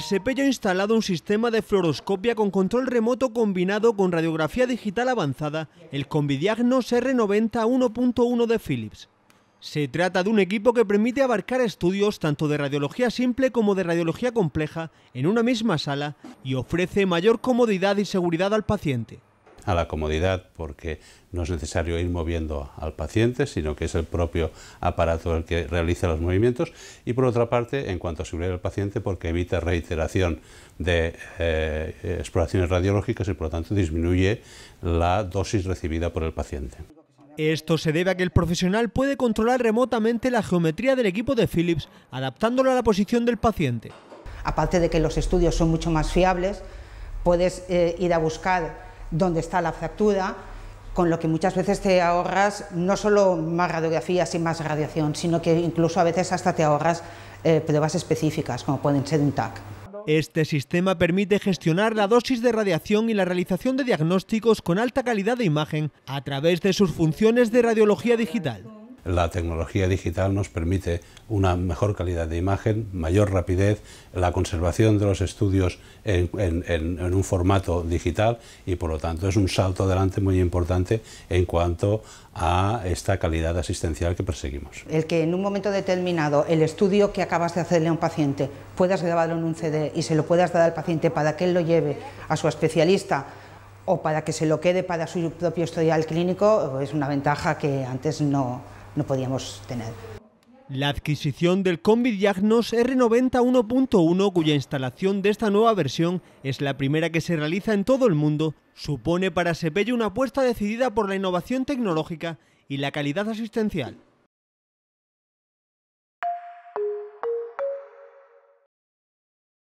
Cepello ha instalado un sistema de fluoroscopia con control remoto combinado con radiografía digital avanzada, el CombiDiagnos R90 1.1 de Philips. Se trata de un equipo que permite abarcar estudios tanto de radiología simple como de radiología compleja en una misma sala y ofrece mayor comodidad y seguridad al paciente a la comodidad, porque no es necesario ir moviendo al paciente, sino que es el propio aparato el que realiza los movimientos, y por otra parte, en cuanto a seguridad del paciente, porque evita reiteración de eh, exploraciones radiológicas y por lo tanto disminuye la dosis recibida por el paciente. Esto se debe a que el profesional puede controlar remotamente la geometría del equipo de Philips, adaptándola a la posición del paciente. Aparte de que los estudios son mucho más fiables, puedes eh, ir a buscar donde está la fractura, con lo que muchas veces te ahorras no solo más radiografías y más radiación, sino que incluso a veces hasta te ahorras eh, pruebas específicas, como pueden ser un TAC. Este sistema permite gestionar la dosis de radiación y la realización de diagnósticos con alta calidad de imagen a través de sus funciones de radiología digital la tecnología digital nos permite una mejor calidad de imagen, mayor rapidez, la conservación de los estudios en, un formato digital y por lo tanto es un salto adelante muy importante en cuanto a esta calidad asistencial que perseguimos. El que en un momento determinado el estudio que acabas de hacerle a un paciente puedas grabarlo en un CD y se lo puedas dar al paciente para que él lo lleve a su especialista o para que se lo quede para su propio historial clínico es una ventaja que antes no, no podíamos tener. La adquisición del Combi Diagnos R90 1.1, cuya instalación de esta nueva versión es la primera que se realiza en todo el mundo, supone para Sepello una apuesta decidida por la innovación tecnológica y la calidad asistencial.